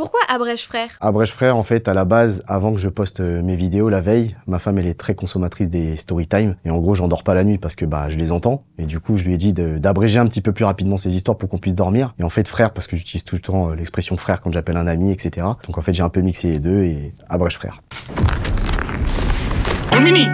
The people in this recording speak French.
Pourquoi Abrège Frère Abrège Frère, en fait, à la base, avant que je poste euh, mes vidéos la veille, ma femme, elle est très consommatrice des story time. Et en gros, j'endors pas la nuit parce que bah, je les entends. Et du coup, je lui ai dit d'abréger un petit peu plus rapidement ces histoires pour qu'on puisse dormir. Et en fait, frère, parce que j'utilise tout le temps euh, l'expression frère quand j'appelle un ami, etc. Donc en fait, j'ai un peu mixé les deux et Abrège Frère. En mini